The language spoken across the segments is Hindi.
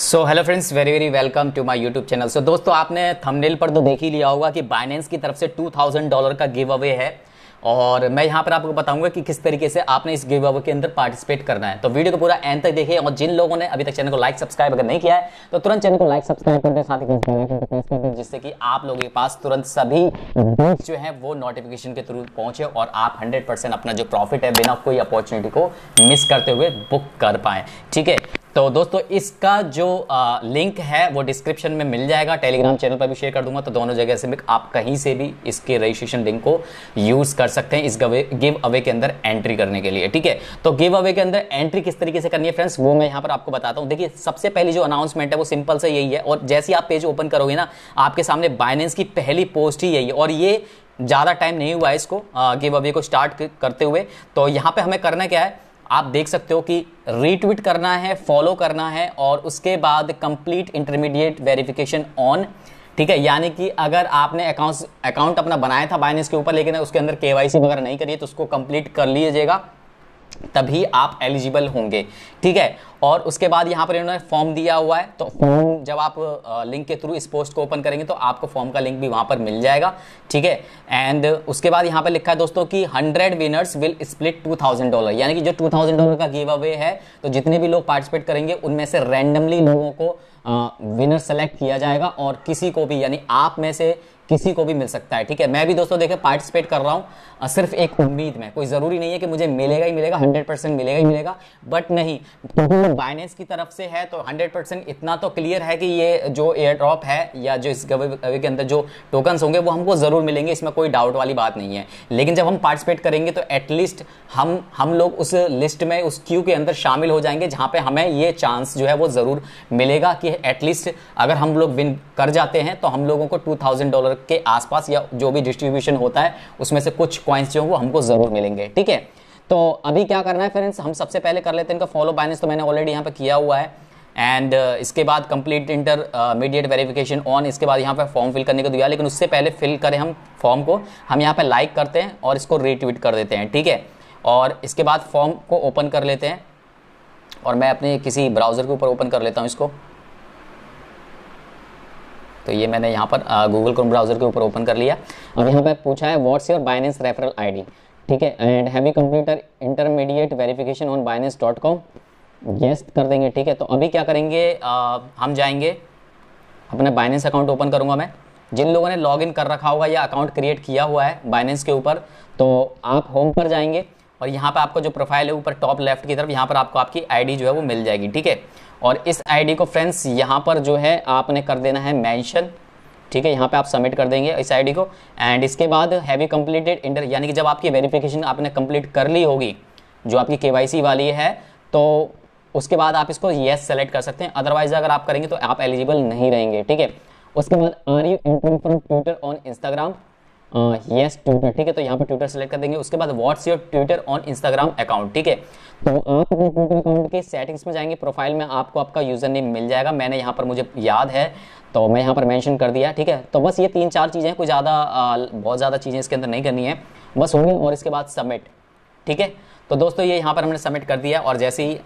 So hello friends very very welcome to my YouTube channel so दोस्तों आपने थंबनेल पर तो देख ही लिया होगा कि बाइनेंस की तरफ से 2000 डॉलर का गिव अवे है और मैं यहां पर आपको बताऊंगा कि किस तरीके से आपने इस गिव अवे के अंदर पार्टिसिपेट करना है तो वीडियो को पूरा एंड तक देखिए और जिन लोगों ने अभी तक चैनल को लाइक सब्सक्राइब अगर नहीं किया है तो तुरंत चैनल को लाइक सब्सक्राइब करने साथ ही जिससे कि आप लोगों के पास तुरंत सभी जो है वो नोटिफिकेशन के थ्रू पहुंचे और आप हंड्रेड अपना जो प्रॉफिट है बिना कोई अपॉर्चुनिटी को मिस करते हुए बुक कर पाए ठीक है तो दोस्तों इसका जो आ, लिंक है वो डिस्क्रिप्शन में मिल जाएगा टेलीग्राम चैनल पर भी शेयर कर दूंगा तो दोनों जगह से भी आप कहीं से भी इसके रजिस्ट्रेशन लिंक को यूज़ कर सकते हैं इस गिव अवे के अंदर एंट्री करने के लिए ठीक है तो गिव अवे के अंदर एंट्री किस तरीके से करनी है फ्रेंड्स वो मैं यहाँ पर आपको बताता हूँ देखिए सबसे पहली जो अनाउंसमेंट है वो सिंपल से यही है और जैसे आप पेज ओपन करोगे ना आपके सामने बाइनेंस की पहली पोस्ट ही यही है और ये ज़्यादा टाइम नहीं हुआ है इसको गिव अवे को स्टार्ट करते हुए तो यहाँ पर हमें करना क्या है आप देख सकते हो कि रीट्वीट करना है फॉलो करना है और उसके बाद कंप्लीट इंटरमीडिएट वेरिफिकेशन ऑन ठीक है यानी कि अगर आपने अकाउंट अकाउंट अपना बनाया था बाइनेंस के ऊपर लेकिन उसके अंदर के वगैरह नहीं करिए तो उसको कंप्लीट कर लीजिएगा तभी आप एलिजिबल होंगे ठीक है और उसके बाद यहाँ पर इन्होंने फॉर्म दिया हुआ है तो फॉर्म हम्म। जब आप लिंक के थ्रू इस पोस्ट को ओपन करेंगे तो आपको फॉर्म का लिंक भी वहाँ पर मिल जाएगा ठीक है एंड उसके बाद यहाँ पर लिखा है दोस्तों कि hundred winners will split two thousand dollar यानी कि जो टू थाउजेंड डॉलर का गिव अवे है तो जितने भी लोग पार्टिसिपेट करेंगे उनमें से रैंडमली लोगों को विनर सेलेक्ट किया जाएगा और किसी को भी यानी आप में से किसी को भी मिल सकता है ठीक है मैं भी दोस्तों देखे पार्टिसिपेट कर रहा हूँ सिर्फ एक उम्मीद में कोई ज़रूरी नहीं है कि मुझे मिलेगा ही मिलेगा हंड्रेड परसेंट मिलेगा ही मिलेगा बट नहीं बाइनेंस की तरफ से है तो 100 परसेंट इतना तो क्लियर है कि ये जो एयर ड्रॉप है या जो इस गवे के अंदर जो टोकन होंगे वो हमको ज़रूर मिलेंगे इसमें कोई डाउट वाली बात नहीं है लेकिन जब हम पार्टिसिपेट करेंगे तो एटलीस्ट हम हम लोग उस लिस्ट में उस क्यू के अंदर शामिल हो जाएंगे जहाँ पर हमें ये चांस जो है वो ज़रूर मिलेगा कि एटलीस्ट अगर हम लोग विन कर जाते हैं तो हम लोगों को टू डॉलर के आसपास या जो भी डिस्ट्रीब्यूशन होता है उसमें से कुछ क्वाइंस जो वो हमको ज़रूर मिलेंगे ठीक है तो अभी क्या करना है फ्रेंड्स हम सबसे पहले कर लेते हैं इनका फॉलो बाइनेंस तो मैंने ऑलरेडी यहाँ पर किया हुआ है एंड uh, इसके बाद कंप्लीट इंटरमीडिएट वेरिफिकेशन ऑन इसके बाद यहाँ पर फॉर्म फिल करने को दिया लेकिन उससे पहले फिल करें हम फॉर्म को हम यहाँ पे लाइक करते हैं और इसको रीट्वीट कर देते हैं ठीक है और इसके बाद फॉर्म को ओपन कर लेते हैं और मैं अपने किसी ब्राउज़र के ऊपर ओपन कर लेता हूँ इसको तो ये मैंने यहाँ पर गूगल क्रोम ब्राउज़र के ऊपर ओपन कर लिया अब यहाँ पर पूछा है what's your Binance referral ID ठीक है and have you completed intermediate verification on Binance dot com yes कर देंगे ठीक है तो अभी क्या करेंगे आ, हम जाएंगे अपना बाइनेंस अकाउंट ओपन करूँगा मैं जिन लोगों ने लॉग इन कर रखा होगा या अकाउंट क्रिएट किया हुआ है बाइनेंस के ऊपर तो आप होम पर जाएंगे और यहाँ पर आपको जो प्रोफाइल है ऊपर टॉप लेफ्ट की तरफ यहाँ पर आपको आपकी आईडी जो है वो मिल जाएगी ठीक है और इस आईडी को फ्रेंड्स यहाँ पर जो है आपने कर देना है मैंशन ठीक है यहाँ पे आप सबमिट कर देंगे इस आईडी को एंड इसके बाद हैवी कंप्लीटेड इंटर यानी कि जब आपकी वेरिफिकेशन आपने कंप्लीट कर ली होगी जो आपकी के वाली है तो उसके बाद आप इसको येस सेलेक्ट कर सकते हैं अदरवाइज अगर आप करेंगे तो आप एलिजिबल नहीं रहेंगे ठीक है उसके बाद are you entering from Twitter on Instagram yes uh, Twitter ठीक है तो यहाँ पर ट्विटर सेलेक्ट कर देंगे उसके बाद what's your Twitter on Instagram account ठीक है तो आप अपने ट्विटर अकाउंट की सेटिंग्स में जाएंगे प्रोफाइल में आपको आपका यूज़र नेम मिल जाएगा मैंने यहाँ पर मुझे याद है तो मैं यहाँ पर मेंशन कर दिया ठीक है तो बस ये तीन चार चीज़ें कोई ज़्यादा uh, बहुत ज़्यादा चीज़ें इसके अंदर नहीं करनी है बस होंगे और इसके बाद सबमिट ठीक है तो दोस्तों ये यहाँ पर हमने सबमिट कर दिया और जैसे ही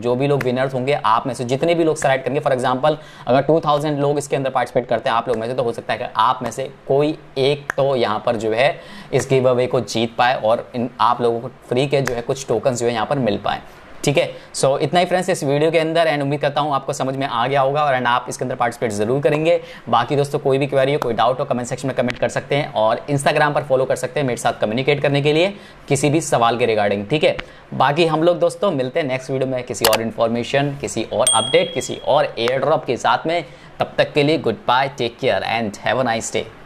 जो भी लोग विनर्स होंगे आप में से जितने भी लोग सेलेक्ट करेंगे फॉर एग्जांपल अगर 2000 लोग इसके अंदर पार्टिसिपेट करते हैं आप लोग में से तो हो सकता है कि आप में से कोई एक तो यहाँ पर जो है इस गिव अवे को जीत पाए और इन आप लोगों को फ्री के जो है कुछ टोकन जो है यहाँ पर मिल पाए ठीक है सो इतना ही फ्रेंड्स इस वीडियो के अंदर एंड उम्मीद करता हूँ आपको समझ में आ गया होगा और एंड आप इसके अंदर पार्टिसिपेट जरूर करेंगे बाकी दोस्तों कोई भी क्वेरी हो कोई डाउट हो कमेंट सेक्शन में कमेंट कर सकते हैं और इंस्टाग्राम पर फॉलो कर सकते हैं मेरे साथ कम्युनिकेट करने के लिए किसी भी सवाल के रिगार्डिंग ठीक है बाकी हम लोग दोस्तों मिलते हैं नेक्स्ट वीडियो में किसी और इन्फॉर्मेशन किसी और अपडेट किसी और एयर ड्रॉप के साथ में तब तक के लिए good bye take care and have a nice day